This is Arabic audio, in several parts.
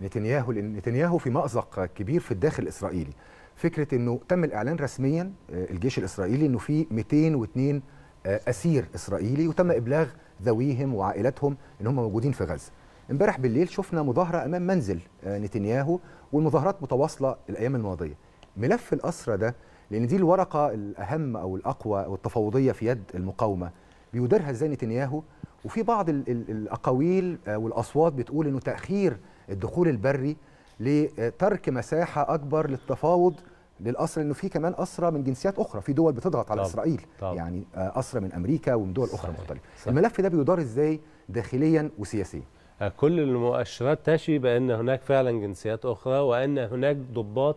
نتنياهو لان نتنياهو في مأزق كبير في الداخل الاسرائيلي فكره انه تم الاعلان رسميا آه، الجيش الاسرائيلي انه في 202 آه، اسير اسرائيلي وتم ابلاغ ذويهم وعائلاتهم ان هم موجودين في غزه امبارح بالليل شفنا مظاهره امام منزل آه، نتنياهو والمظاهرات متواصله الايام الماضيه ملف الاسرى ده لان دي الورقه الاهم او الاقوى والتفاوضيه في يد المقاومه بيديرها ازاي نتنياهو وفي بعض الاقاويل والاصوات بتقول انه تاخير الدخول البري لترك مساحه اكبر للتفاوض للاسرى انه في كمان اسرى من جنسيات اخرى في دول بتضغط على طبعا. اسرائيل طبعا. يعني آه، اسرى من امريكا ومن دول اخرى مختلفه الملف ده بيدار ازاي داخليا وسياسيا آه، كل المؤشرات تشي بان هناك فعلا جنسيات اخرى وان هناك ضباط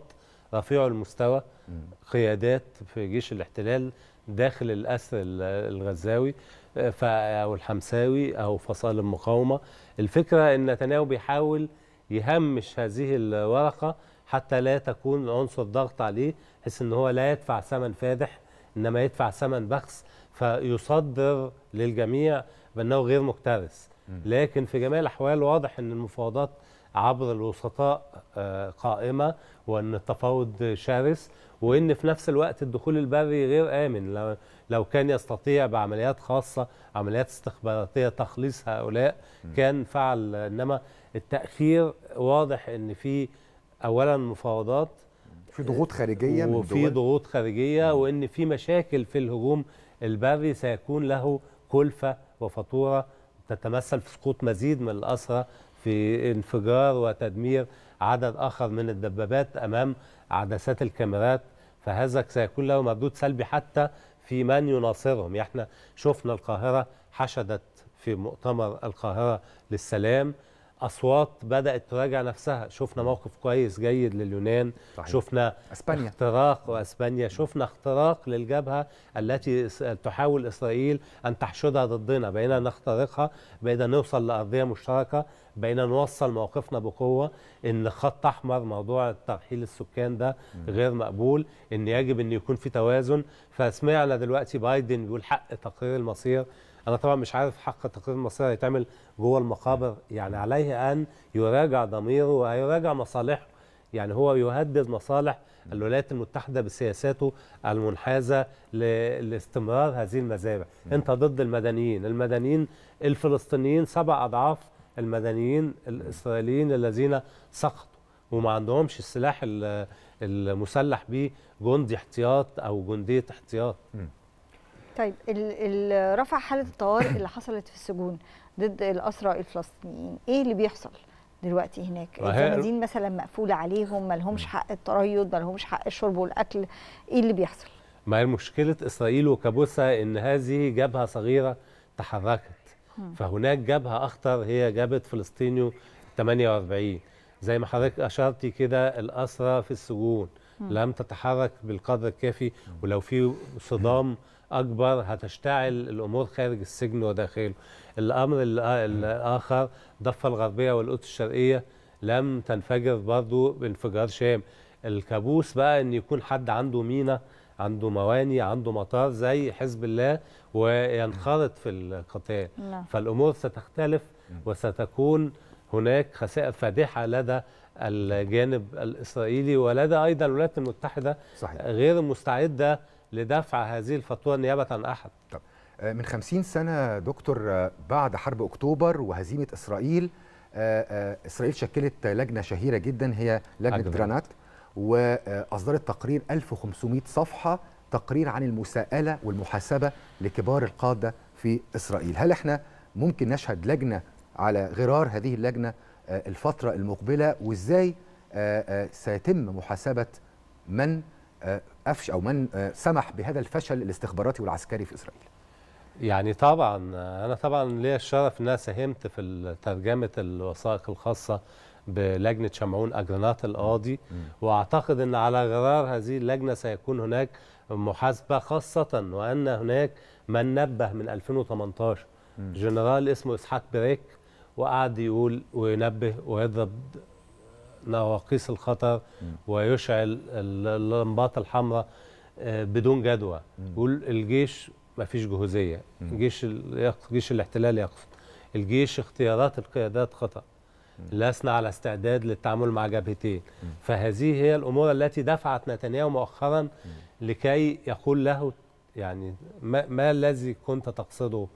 رفيع المستوى قيادات في جيش الاحتلال داخل الأسر الغزاوي آه، أو الحمساوي أو فصائل المقاومة الفكرة أن نتنياهو بيحاول يهمش هذه الورقة حتى لا تكون عنصر ضغط عليه بحيث أن هو لا يدفع ثمن فادح إنما يدفع ثمن بخس فيصدر للجميع بأنه غير مكترث لكن في جميع الأحوال واضح أن المفاوضات عبر الوسطاء آه، قائمة وأن التفاوض شرس وان في نفس الوقت الدخول البري غير امن لو, لو كان يستطيع بعمليات خاصه عمليات استخباراتيه تخليص هؤلاء كان فعل انما التاخير واضح ان في اولا مفاوضات في ضغوط خارجيه وفي ضغوط خارجيه وان في مشاكل في الهجوم البري سيكون له كلفه وفاتوره تتمثل في سقوط مزيد من الاسرى في انفجار وتدمير عدد آخر من الدبابات أمام عدسات الكاميرات فهذا سيكون له مردود سلبي حتى في من يناصرهم يعني احنا شفنا القاهرة حشدت في مؤتمر القاهرة للسلام اصوات بدات تراجع نفسها شفنا موقف كويس جيد لليونان صحيح. شفنا اسبانيا اختراق واسبانيا شفنا اختراق للجبهه التي تحاول اسرائيل ان تحشدها ضدنا بقينا نخترقها بقينا نوصل لارضيه مشتركه بقينا نوصل موقفنا بقوه ان خط احمر موضوع ترحيل السكان ده غير مقبول ان يجب ان يكون في توازن فسمعنا دلوقتي بايدن بيقول حق تقرير المصير انا طبعا مش عارف حق التقرير المصيري هيتعمل جوه المقابر يعني عليه ان يراجع ضميره ويراجع مصالحه يعني هو يهدد مصالح الولايات المتحدة بسياساته المنحازة لاستمرار هذه المزارع أنت ضد المدنيين المدنيين الفلسطينيين سبع أضعاف المدنيين الإسرائيليين الذين سقطوا وما عندهمش السلاح المسلح به جندي احتياط أو جندية احتياط طيب رفع حاله الطوارئ اللي حصلت في السجون ضد الاسرى الفلسطينيين ايه اللي بيحصل دلوقتي هناك الجنازين مثلا مقفوله عليهم ما لهمش حق التريض ما لهمش حق الشرب والاكل ايه اللي بيحصل ما هي مشكله اسرائيل وكابوسها ان هذه جبهه صغيره تحركت فهناك جبهه اخطر هي جبهه فلسطينيو 48 زي ما حضرتك اشرتي كده الاسرى في السجون لم تتحرك بالقدر الكافي ولو في صدام أكبر هتشتعل الأمور خارج السجن وداخله الأمر الآخر ضفة الغربية والقدس الشرقية لم تنفجر برضه بانفجار شام الكابوس بقى أن يكون حد عنده مينا عنده مواني عنده مطار زي حزب الله وينخرط في القتال نعم. فالأمور ستختلف وستكون هناك خسائر فادحه لدى الجانب الاسرائيلي ولدى ايضا الولايات المتحده صحيح. غير مستعده لدفع هذه الفاتوره نيابه عن احد. طب آه، من 50 سنه دكتور آه، بعد حرب اكتوبر وهزيمه اسرائيل آه، اسرائيل شكلت لجنه شهيره جدا هي لجنه أجل. جرانات واصدرت تقرير 1500 صفحه تقرير عن المساءله والمحاسبه لكبار القاده في اسرائيل هل احنا ممكن نشهد لجنه على غرار هذه اللجنه آه، الفتره المقبله وازاي آه، آه، سيتم محاسبه من افش او من سمح بهذا الفشل الاستخباراتي والعسكري في اسرائيل يعني طبعا انا طبعا ليا الشرف ان انا ساهمت في ترجمه الوثائق الخاصه بلجنه شمعون اجرنات القاضي واعتقد ان على غرار هذه اللجنه سيكون هناك محاسبه خاصه وان هناك من نبه من 2018 جنرال اسمه اسحاق بريك وقعد يقول وينبه ويضرب نواقيس الخطر ويشعل اللمبات الحمراء آه، بدون جدوى يقول الجيش ما فيش جهوزيه الجيش جيش الاحتلال يقف الجيش اختيارات القيادات خطا لسنا على استعداد للتعامل مع جبهتين فهذه هي الامور التي دفعت نتنياهو مؤخرا لكي يقول له يعني ما الذي كنت تقصده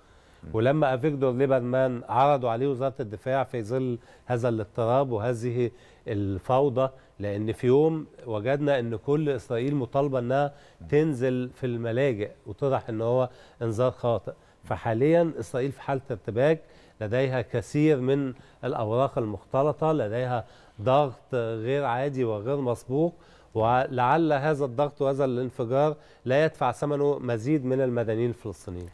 ولما افيجدور ليبرمان عرضوا عليه وزاره الدفاع في ظل هذا الاضطراب وهذه الفوضى لان في يوم وجدنا ان كل اسرائيل مطالبه انها تنزل في الملاجئ وطرح ان هو انذار خاطئ فحاليا اسرائيل في حاله ارتباك لديها كثير من الاوراق المختلطه لديها ضغط غير عادي وغير مسبوق ولعل هذا الضغط وهذا الانفجار لا يدفع ثمنه مزيد من المدنيين الفلسطينيين